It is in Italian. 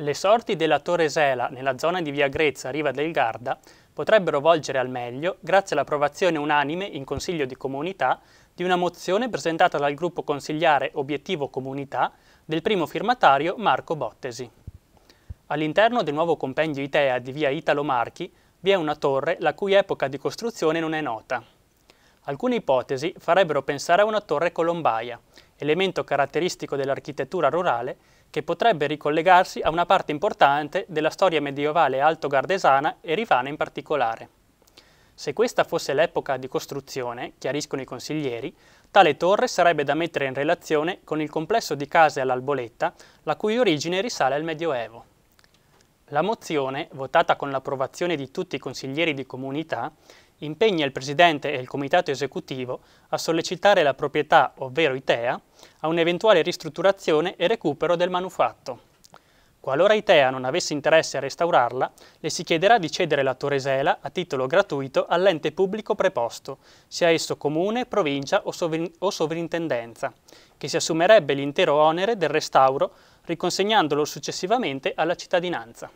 Le sorti della Torre Sela nella zona di via Grezza, Riva del Garda, potrebbero volgere al meglio grazie all'approvazione unanime in Consiglio di Comunità di una mozione presentata dal gruppo consigliare Obiettivo Comunità del primo firmatario Marco Bottesi. All'interno del nuovo compendio Itea di via Italo Marchi vi è una torre la cui epoca di costruzione non è nota. Alcune ipotesi farebbero pensare a una torre colombaia, elemento caratteristico dell'architettura rurale che potrebbe ricollegarsi a una parte importante della storia medievale alto-gardesana e rivana in particolare. Se questa fosse l'epoca di costruzione, chiariscono i consiglieri, tale torre sarebbe da mettere in relazione con il complesso di case all'Alboletta, la cui origine risale al Medioevo. La mozione, votata con l'approvazione di tutti i consiglieri di comunità, impegna il Presidente e il Comitato esecutivo a sollecitare la proprietà, ovvero ITEA, a un'eventuale ristrutturazione e recupero del manufatto. Qualora ITEA non avesse interesse a restaurarla, le si chiederà di cedere la Toresela a titolo gratuito all'ente pubblico preposto, sia esso comune, provincia o, sovrin o sovrintendenza, che si assumerebbe l'intero onere del restauro riconsegnandolo successivamente alla cittadinanza.